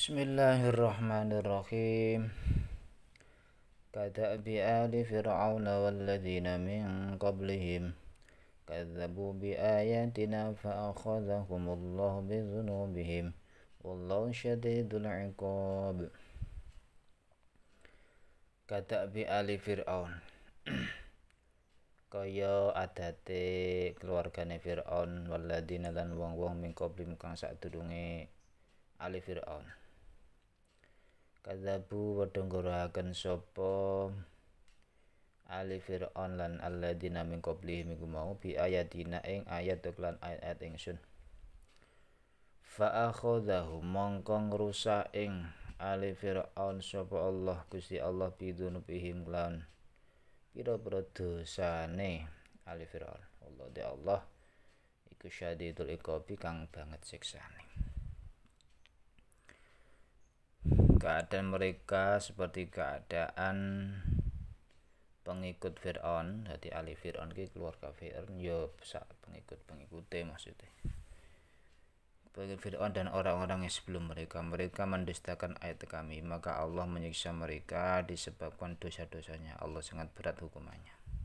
Bismillahirrahmanirrahim Kadabi ali fir'aun fir'auna walladzina min qablihim Kadzabu bi ayatina fa'akhadahumullahu bizunubihim Wallahu syadidul iqab Kadabi ali fir'aun Kaya adate keluargane fir'aun Walladzina dan wong-wong min qablim kang sadurunge Ali fir'aun kadabu padha nggoraken sapa ali fir'aun lan alladzina min qablihim iku mau bi ayatina ing ayat lan ayat ingsun fa akhadhahu Mongkong ngrusak ing ali fir'aun sapa Allah Gusti Allah bidunubihim lan pira-pira dosane ali fir'aun Allah de Allah iku syadidul iqabi kang banget siksane keadaan mereka seperti keadaan pengikut Fir'aun jadi Ali Fir'aun ke keluarga Fir'aun ya besar pengikut pengikutnya maksudnya pengikut Fir'aun dan orang-orang yang sebelum mereka mereka mendustakan ayat kami maka Allah menyiksa mereka disebabkan dosa-dosanya Allah sangat berat hukumannya